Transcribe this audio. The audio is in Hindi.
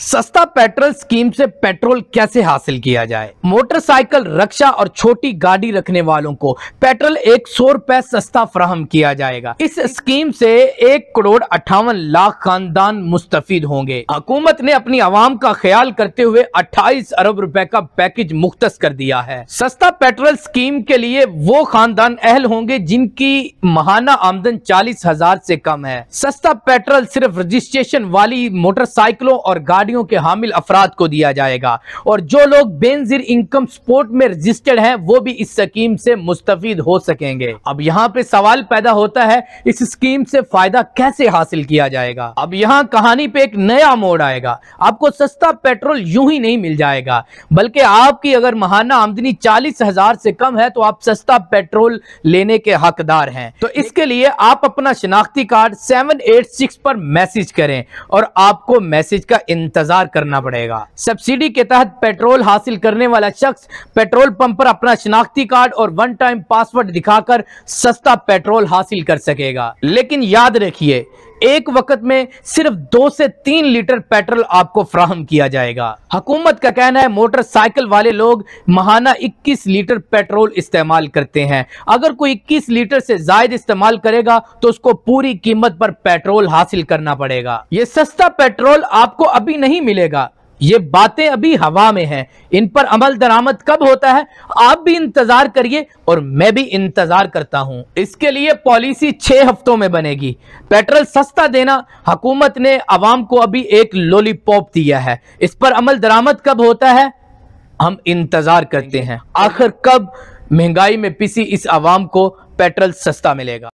सस्ता पेट्रोल स्कीम से पेट्रोल कैसे हासिल किया जाए मोटरसाइकिल रक्षा और छोटी गाड़ी रखने वालों को पेट्रोल एक सौ रूपए सस्ता फ्राहम किया जाएगा इस स्कीम से एक करोड़ अट्ठावन लाख खानदान मुस्तफ होंगे हुकूमत ने अपनी आवाम का ख्याल करते हुए अट्ठाईस अरब रूपए का पैकेज मुख्त कर दिया है सस्ता पेट्रोल स्कीम के लिए वो खानदान अहल होंगे जिनकी महाना आमदन चालीस हजार ऐसी कम है सस्ता पेट्रोल सिर्फ रजिस्ट्रेशन वाली मोटरसाइकिलों और गाड़ी गाड़ियों के हामिल अफराद को दिया जाएगा और जो लोग बेनजीर इनकम सपोर्ट में रजिस्टर्ड हैं वो भी इस स्कीम से मुस्तफ़ हो सकेंगे अब यहाँ पे सवाल पैदा होता है इस स्कीम से फायदा कैसे हासिल किया जाएगा अब यहाँ कहानी पे एक नया मोड़ आएगा आपको सस्ता पेट्रोल यूं ही नहीं मिल जाएगा बल्कि आपकी अगर महाना आमदनी चालीस हजार से कम है तो आप सस्ता पेट्रोल लेने के हकदार हैं तो इसके लिए आप अपना शिनाख्ती कार्ड सेवन एट सिक्स पर मैसेज करें और आपको मैसेज का इंतजार इंतजार करना पड़ेगा सब्सिडी के तहत पेट्रोल हासिल करने वाला शख्स पेट्रोल पंप पर अपना शनाख्ती कार्ड और वन टाइम पासवर्ड दिखाकर सस्ता पेट्रोल हासिल कर सकेगा लेकिन याद रखिए एक वक्त में सिर्फ दो से तीन लीटर पेट्रोल आपको फ्राहम किया जाएगा हुकूमत का कहना है मोटरसाइकिल वाले लोग महाना 21 लीटर पेट्रोल इस्तेमाल करते हैं अगर कोई 21 लीटर से जायद इस्तेमाल करेगा तो उसको पूरी कीमत पर पेट्रोल हासिल करना पड़ेगा ये सस्ता पेट्रोल आपको अभी नहीं मिलेगा ये बातें अभी हवा में हैं इन पर अमल दरामद कब होता है आप भी इंतजार करिए और मैं भी इंतजार करता हूं इसके लिए पॉलिसी छह हफ्तों में बनेगी पेट्रोल सस्ता देना हुकूमत ने आवाम को अभी एक लोलीपॉप दिया है इस पर अमल दरामद कब होता है हम इंतजार करते हैं आखिर कब महंगाई में पिसी इस आवाम को पेट्रोल सस्ता मिलेगा